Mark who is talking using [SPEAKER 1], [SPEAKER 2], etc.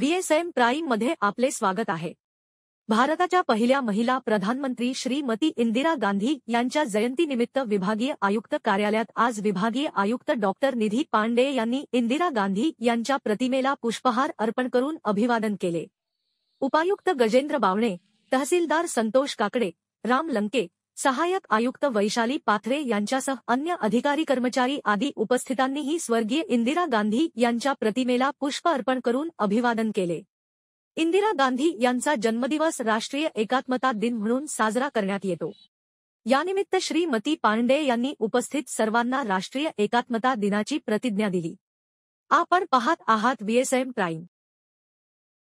[SPEAKER 1] VSM मध्ये आपले स्वागत आहे भारताच्या पहिल्या महिला प्रधानमंत्री श्रीमती इंदिरा गांधी यांच्या जयंतीनिमित्त विभागीय आयुक्त कार्यालयात आज विभागीय आयुक्त डॉक्टर निधी पांडे यांनी इंदिरा गांधी यांच्या प्रतिमेला पुष्पहार अर्पण करून अभिवादन केले उपायुक्त गजेंद्र बावणे तहसीलदार संतोष काकडे राम लंके सहायक आयुक्त वैशाली पाथरे यांच्यासह अन्य अधिकारी कर्मचारी आदी उपस्थितांनीही स्वर्गीय इंदिरा गांधी यांच्या प्रतिमेला पुष्प अर्पण करून अभिवादन केले इंदिरा गांधी यांचा जन्मदिवस राष्ट्रीय एकात्मता दिन म्हणून साजरा करण्यात येतो यानिमित्त श्रीमती पांडे यांनी उपस्थित सर्वांना राष्ट्रीय एकात्मता दिनाची प्रतिज्ञा दिली आपण पाहत आहात बीएसएम प्राईम